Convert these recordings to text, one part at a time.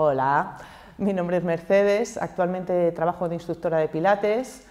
Hola, mi nombre es Mercedes, actualmente trabajo de instructora de Pilates,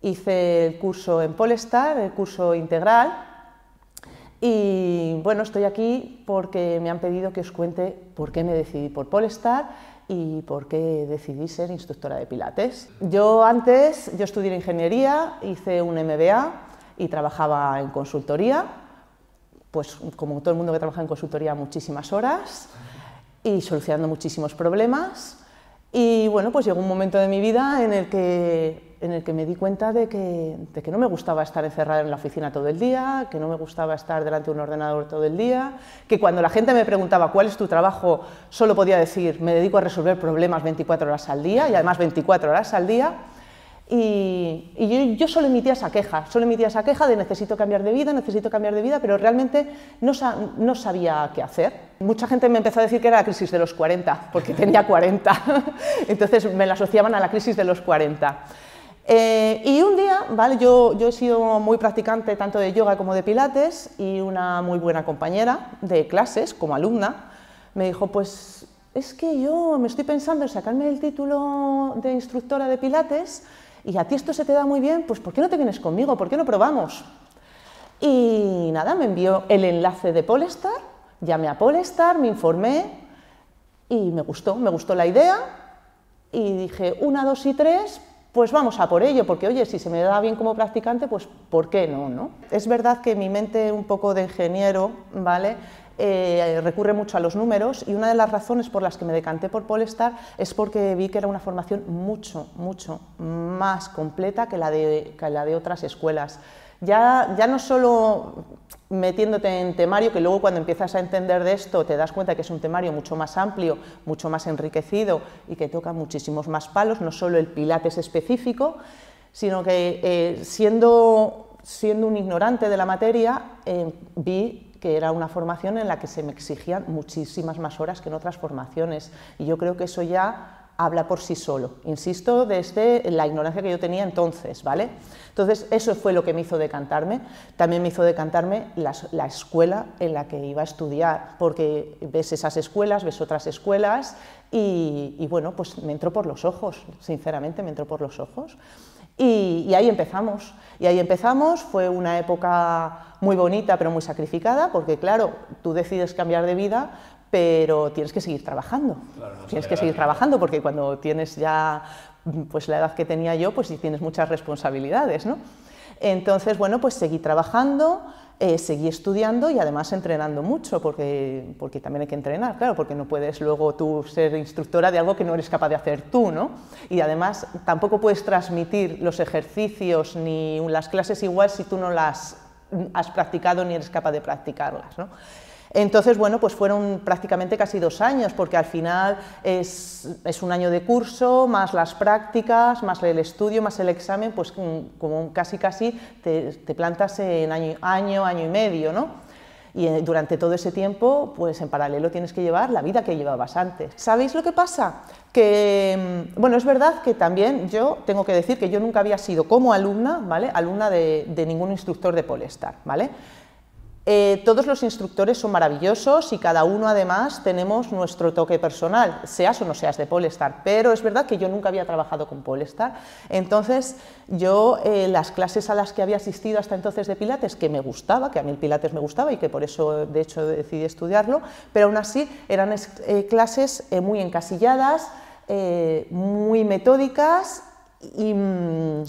hice el curso en Polestar, el curso integral, y bueno, estoy aquí porque me han pedido que os cuente por qué me decidí por Polestar y por qué decidí ser instructora de Pilates. Yo antes, yo estudié ingeniería, hice un MBA y trabajaba en consultoría, pues como todo el mundo que trabaja en consultoría muchísimas horas y solucionando muchísimos problemas. Y bueno, pues llegó un momento de mi vida en el que, en el que me di cuenta de que, de que no me gustaba estar encerrada en la oficina todo el día, que no me gustaba estar delante de un ordenador todo el día, que cuando la gente me preguntaba cuál es tu trabajo, solo podía decir me dedico a resolver problemas 24 horas al día y además 24 horas al día. Y, yo, solo emitía esa queja, solo emitía esa queja de necesito cambiar de vida, necesito cambiar de vida, pero realmente no, no sabía qué hacer. Mucha gente me empezó a decir que era la crisis de los 40, porque tenía 40, entonces me la asociaban a la crisis de los 40. Eh, y un día, ¿vale? yo, yo he sido muy practicante tanto de yoga como de pilates y una muy buena compañera de clases como alumna me dijo, pues es que yo me estoy pensando en sacarme el título de instructora de pilates y a ti esto se te da muy bien, pues ¿por qué no te vienes conmigo? ¿Por qué no probamos? Y nada, me envió el enlace de Polestar, llamé a Polestar, me informé y me gustó, me gustó la idea y dije, una, dos y tres, pues vamos a por ello, porque oye, si se me da bien como practicante, pues ¿por qué no? no? Es verdad que mi mente un poco de ingeniero, ¿vale? Eh, recurre mucho a los números y una de las razones por las que me decanté por Polestar es porque vi que era una formación mucho, mucho más completa que la de, la de otras escuelas. Ya, ya no solo metiéndote en temario, que luego cuando empiezas a entender de esto te das cuenta que es un temario mucho más amplio, mucho más enriquecido y que toca muchísimos más palos, no solo el pilates específico, sino que eh, siendo siendo un ignorante de la materia, eh, vi que era una formación en la que se me exigían muchísimas más horas que en otras formaciones. Y yo creo que eso ya habla por sí solo. Insisto, desde la ignorancia que yo tenía entonces, ¿vale? Entonces, eso fue lo que me hizo decantarme. También me hizo decantarme la, la escuela en la que iba a estudiar, porque ves esas escuelas, ves otras escuelas, y, y bueno, pues me entró por los ojos, sinceramente me entró por los ojos. Y, ahí empezamos. Y ahí empezamos, fue una época muy bonita pero muy sacrificada, porque claro, tú decides cambiar de vida, pero tienes que seguir trabajando. tienes que seguir trabajando, porque cuando tienes ya pues, la edad que tenía yo, pues tienes muchas responsabilidades. ¿no? Entonces, bueno, pues seguí trabajando eh, seguí estudiando y además entrenando mucho, porque, porque también hay que entrenar, claro, porque no puedes luego tú ser instructora de algo que no eres capaz de hacer tú, ¿no? Y además tampoco puedes transmitir los ejercicios ni las clases igual si tú no las has practicado ni eres capaz de practicarlas, ¿no? Entonces, bueno, pues fueron prácticamente casi dos años, porque al final es, un año de curso, más las prácticas, más el estudio, más el examen, pues mm, como casi casi te, plantas en año, año, y medio, ¿no? y eh, durante todo ese tiempo, pues en paralelo tienes que llevar la vida que llevabas antes. ¿Sabéis lo que pasa? Que, mm, bueno, es verdad que también yo tengo que decir que yo nunca había sido como alumna, ¿vale? Alumna de, de ningún instructor de Polestar, ¿vale? Eh, todos los instructores son maravillosos y cada uno además tenemos nuestro toque personal, seas o no seas de Polestar, pero es verdad que yo nunca había trabajado con Polestar, entonces yo eh, las clases a las que había asistido hasta entonces de Pilates, que me gustaba, que a mí el Pilates me gustaba y que por eso de hecho decidí estudiarlo, pero aún así eran eh, clases muy encasilladas, muy metódicas y... Mm,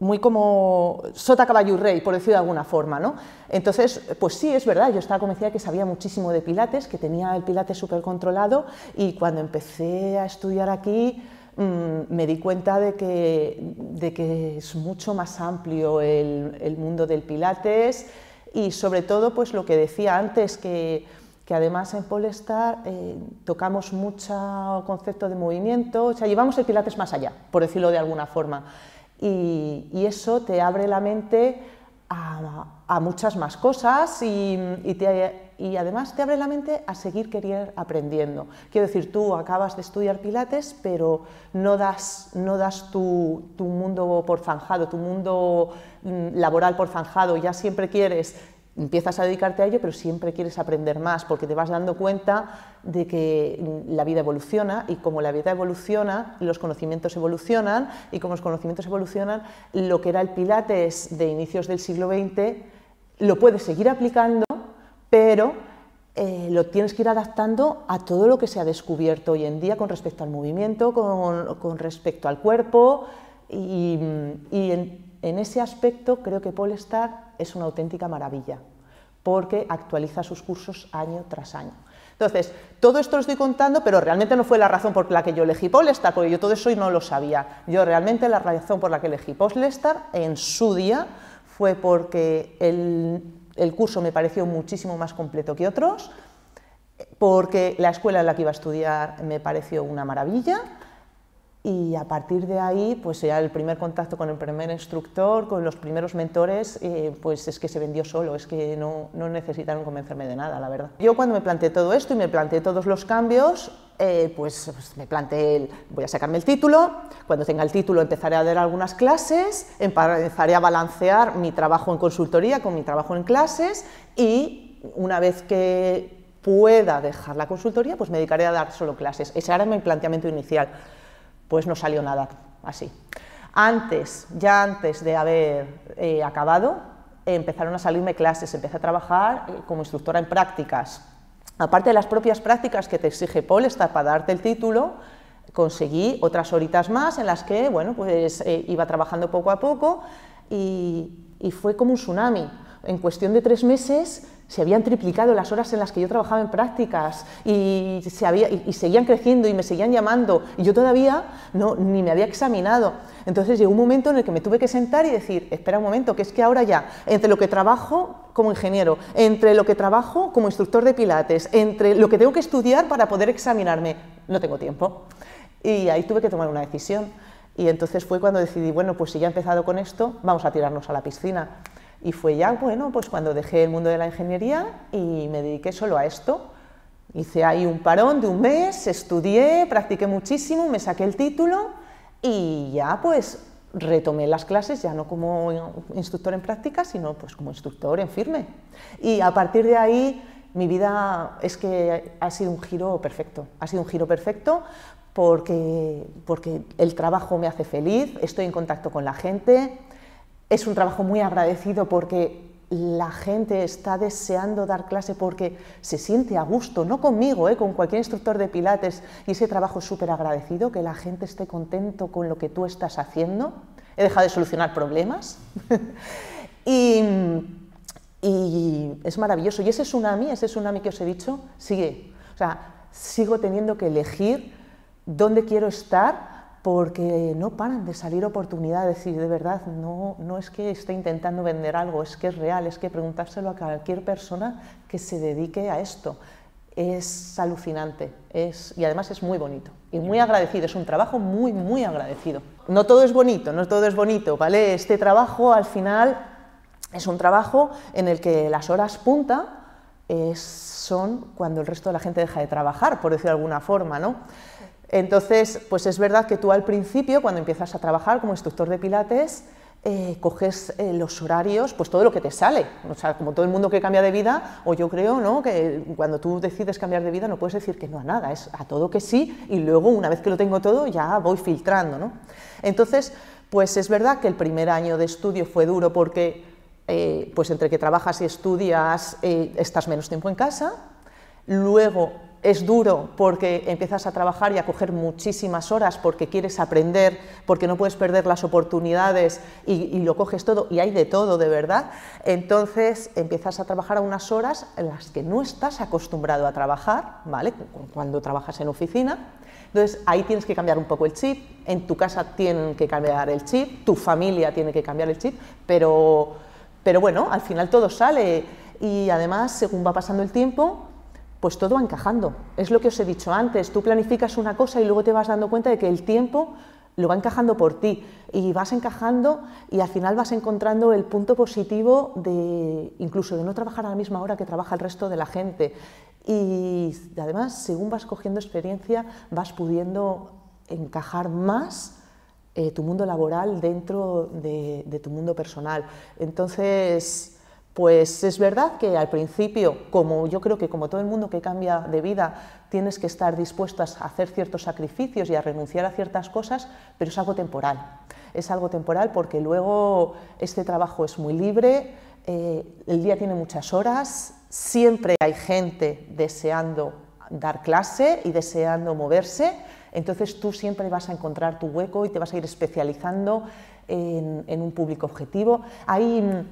muy como sota caballo rey, por decirlo de alguna forma, ¿no? Entonces, pues sí, es verdad, yo estaba convencida que sabía muchísimo de pilates, que tenía el pilates súper controlado y cuando empecé a estudiar aquí mm, me di cuenta de que, de que, es mucho más amplio el, mundo del pilates y sobre todo, pues lo que decía antes, que, además en Polestar eh, tocamos mucho concepto de movimiento, o sea, llevamos el pilates más allá, por decirlo de alguna forma y, eso te abre la mente a, muchas más cosas y, además te abre la mente a seguir querer aprendiendo. Quiero decir, tú acabas de estudiar pilates, pero no das, tu, tu mundo por zanjado, tu mundo mm, laboral por zanjado, ya siempre quieres empiezas a dedicarte a ello, pero siempre quieres aprender más, porque te vas dando cuenta de que la vida evoluciona y como la vida evoluciona, los conocimientos evolucionan y como los conocimientos evolucionan, lo que era el Pilates de inicios del siglo XX lo puedes seguir aplicando, pero eh, lo tienes que ir adaptando a todo lo que se ha descubierto hoy en día con respecto al movimiento, con, con respecto al cuerpo y mm, en ese aspecto creo que Polestar es una auténtica maravilla, porque actualiza sus cursos año tras año. Entonces, todo esto lo estoy contando, pero realmente no fue la razón por la que yo elegí Polestar, porque yo todo eso no lo sabía. Yo realmente la razón por la que elegí Polestar en su día fue porque el, el curso me pareció muchísimo más completo que otros, porque la escuela en la que iba a estudiar me pareció una maravilla, y a partir de ahí, pues ya el primer contacto con el primer instructor, con los primeros mentores, eh, pues es que se vendió solo, es que no, no, necesitaron convencerme de nada, la verdad. Yo cuando me planteé todo esto y me planteé todos los cambios, eh, pues, pues, me planteé, voy a sacarme el título, cuando tenga el título empezaré a dar algunas clases, empezaré a balancear mi trabajo en consultoría con mi trabajo en clases y una vez que pueda dejar la consultoría, pues me dedicaré a dar solo clases. Ese era mi planteamiento inicial pues no salió nada así. Antes, ya antes de haber eh, acabado, empezaron a salirme clases, empecé a trabajar eh, como instructora en prácticas. Aparte de las propias prácticas que te exige Paul está para darte el título, conseguí otras horitas más en las que bueno, pues, eh, iba trabajando poco a poco y fue como un tsunami. En cuestión de tres meses se habían triplicado las horas en las que yo trabajaba en prácticas y, seguían creciendo y me seguían llamando y yo todavía no, ni me había examinado. Entonces llegó un momento en el que me tuve que sentar y decir, espera un momento, que es que ahora ya, entre lo que trabajo como ingeniero, entre lo que trabajo como instructor de pilates, entre lo que tengo que estudiar para poder examinarme, no tengo tiempo. Y ahí tuve que tomar una decisión. Y entonces fue cuando decidí, bueno, pues si ya he empezado con esto, vamos a tirarnos a la piscina. Y fue ya, bueno, pues cuando dejé el mundo de la ingeniería y me dediqué solo a esto. Hice ahí un parón de un mes, estudié, practiqué muchísimo, me saqué el título y ya pues retomé las clases ya no como instructor en práctica, sino pues como instructor en firme. Y a partir de ahí mi vida es que ha sido un giro perfecto, ha sido un giro perfecto porque, porque el trabajo me hace feliz, estoy en contacto con la gente, es un trabajo muy agradecido porque la gente está deseando dar clase porque se siente a gusto, no conmigo, ¿eh? con cualquier instructor de Pilates, y ese trabajo es súper agradecido, que la gente esté contento con lo que tú estás haciendo. He dejado de solucionar problemas. y, es maravilloso. Y ese tsunami, ese tsunami que os he dicho, sigue. O sea, sigo teniendo que elegir dónde quiero estar porque eh, no paran de salir oportunidades y de verdad no, no es que esté intentando vender algo, es que es real, es que preguntárselo a cualquier persona que se dedique a esto. Es alucinante es, y además es muy bonito y muy agradecido, es un trabajo muy, muy agradecido. No todo es bonito, no todo es bonito, ¿vale? Este trabajo al final es un trabajo en el que las horas punta eh, son cuando el resto de la gente deja de trabajar, por decirlo de alguna forma, ¿no? Entonces, pues es verdad que tú al principio, cuando empiezas a trabajar como instructor de pilates, eh, coges eh, los horarios, pues todo lo que te sale. O sea, como todo el mundo que cambia de vida, o yo creo ¿no? que cuando tú decides cambiar de vida no puedes decir que no a nada, es a todo que sí, y luego una vez que lo tengo todo ya voy filtrando. ¿no? Entonces, pues es verdad que el primer año de estudio fue duro porque eh, pues entre que trabajas y estudias estás menos tiempo en casa, luego es duro porque empiezas a trabajar y a coger muchísimas horas porque quieres aprender, porque no puedes perder las oportunidades y, lo coges todo y hay de todo, de verdad. Entonces empiezas a trabajar a unas horas en las que no estás acostumbrado a trabajar, ¿vale? Cuando trabajas en oficina. Entonces ahí tienes que cambiar un poco el chip, en tu casa tienen que cambiar el chip, tu familia tiene que cambiar el chip, pero, pero bueno, al final todo sale y además según va pasando el tiempo pues todo va encajando. Es lo que os he dicho antes, tú planificas una cosa y luego te vas dando cuenta de que el tiempo lo va encajando por ti y vas encajando y al final vas encontrando el punto positivo de incluso de no trabajar a la misma hora que trabaja el resto de la gente. Y además, según vas cogiendo experiencia, vas pudiendo encajar más eh, tu mundo laboral dentro de, de tu mundo personal. Entonces, pues es verdad que al principio, como yo creo que como todo el mundo que cambia de vida, tienes que estar dispuesto a hacer ciertos sacrificios y a renunciar a ciertas cosas, pero es algo temporal. Es algo temporal porque luego este trabajo es muy libre, eh, el día tiene muchas horas, siempre hay gente deseando dar clase y deseando moverse, entonces tú siempre vas a encontrar tu hueco y te vas a ir especializando en, un público objetivo. Hay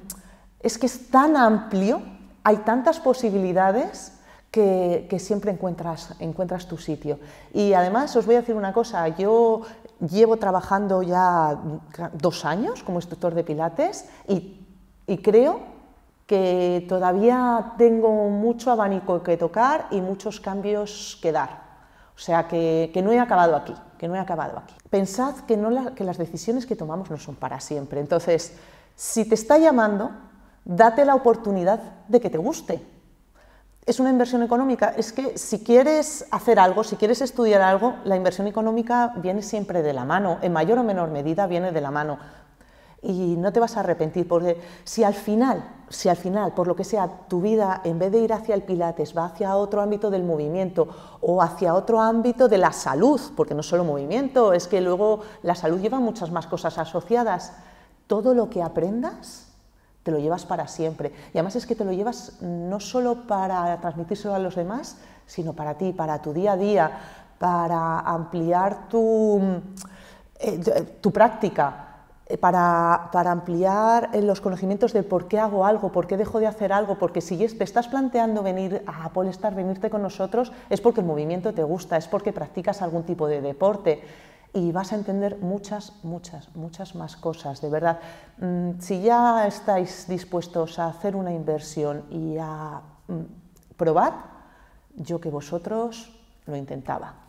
es que es tan amplio, hay tantas posibilidades que, siempre encuentras, tu sitio. Y además os voy a decir una cosa, yo llevo trabajando ya dos años como instructor de Pilates y, creo que todavía tengo mucho abanico que tocar y muchos cambios que dar. O sea, que, no he acabado aquí, que no he acabado aquí. Pensad que las decisiones que tomamos no son para siempre. Entonces, si te está llamando, date la oportunidad de que te guste. Es una inversión económica. Es que si quieres hacer algo, si quieres estudiar algo, la inversión económica viene siempre de la mano, en mayor o menor medida viene de la mano. Y no te vas a arrepentir, porque si al final, si al final, por lo que sea, tu vida, en vez de ir hacia el Pilates, va hacia otro ámbito del movimiento o hacia otro ámbito de la salud, porque no solo movimiento, es que luego la salud lleva muchas más cosas asociadas, todo lo que aprendas te lo llevas para siempre. Y además es que te lo llevas no solo para transmitírselo a los demás, sino para ti, para tu día a día, para ampliar tu, eh, eh, tu práctica. Eh, para, para, ampliar los conocimientos de por qué hago algo, por qué dejo de hacer algo, porque si te estás planteando venir a Polestar, venirte con nosotros, es porque el movimiento te gusta, es porque practicas algún tipo de deporte, y vas a entender muchas, muchas, muchas más cosas. De verdad, mm, si ya estáis dispuestos a hacer una inversión y a mm, probar, yo que vosotros lo intentaba.